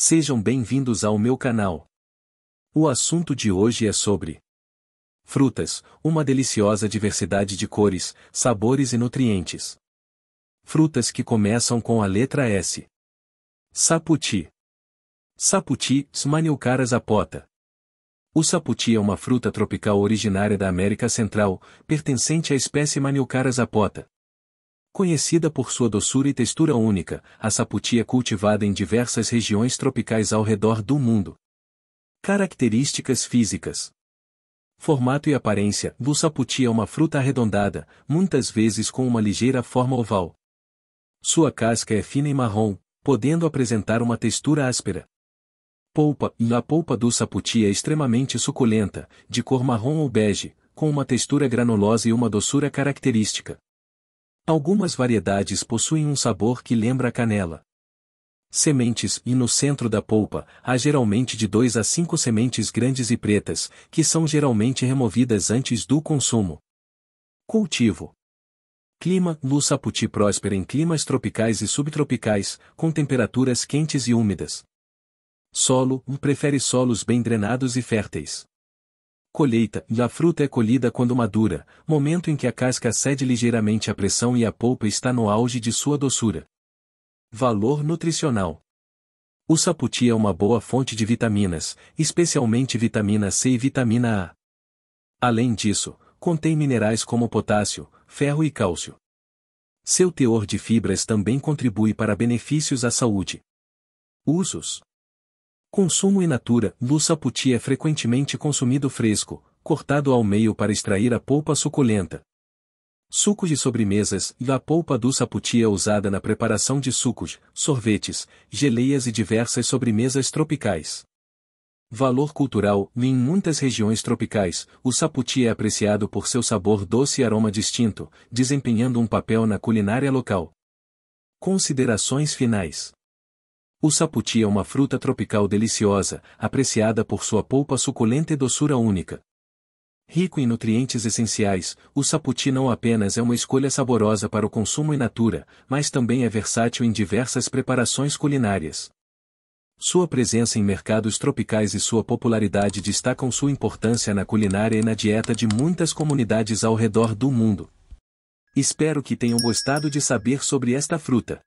Sejam bem-vindos ao meu canal. O assunto de hoje é sobre frutas, uma deliciosa diversidade de cores, sabores e nutrientes. Frutas que começam com a letra S. Saputi. Saputi, Smanilcaras apota. O saputi é uma fruta tropical originária da América Central, pertencente à espécie Manilcara apota. Conhecida por sua doçura e textura única, a saputi é cultivada em diversas regiões tropicais ao redor do mundo. Características físicas Formato e aparência do saputi é uma fruta arredondada, muitas vezes com uma ligeira forma oval. Sua casca é fina e marrom, podendo apresentar uma textura áspera. Polpa e a polpa do saputi é extremamente suculenta, de cor marrom ou bege, com uma textura granulosa e uma doçura característica. Algumas variedades possuem um sabor que lembra a canela. Sementes e no centro da polpa, há geralmente de 2 a 5 sementes grandes e pretas, que são geralmente removidas antes do consumo. Cultivo. Clima Lu Saputi próspera em climas tropicais e subtropicais, com temperaturas quentes e úmidas. Solo prefere solos bem drenados e férteis. Colheita, e a fruta é colhida quando madura, momento em que a casca cede ligeiramente à pressão e a polpa está no auge de sua doçura. Valor nutricional. O saputi é uma boa fonte de vitaminas, especialmente vitamina C e vitamina A. Além disso, contém minerais como potássio, ferro e cálcio. Seu teor de fibras também contribui para benefícios à saúde. Usos: Consumo in natura, sapoti é frequentemente consumido fresco, cortado ao meio para extrair a polpa suculenta. Suco de sobremesas, a polpa do saputi é usada na preparação de sucos, sorvetes, geleias e diversas sobremesas tropicais. Valor cultural, em muitas regiões tropicais, o saputi é apreciado por seu sabor doce e aroma distinto, desempenhando um papel na culinária local. Considerações finais o saputi é uma fruta tropical deliciosa, apreciada por sua polpa suculenta e doçura única. Rico em nutrientes essenciais, o saputi não apenas é uma escolha saborosa para o consumo in natura, mas também é versátil em diversas preparações culinárias. Sua presença em mercados tropicais e sua popularidade destacam sua importância na culinária e na dieta de muitas comunidades ao redor do mundo. Espero que tenham gostado de saber sobre esta fruta.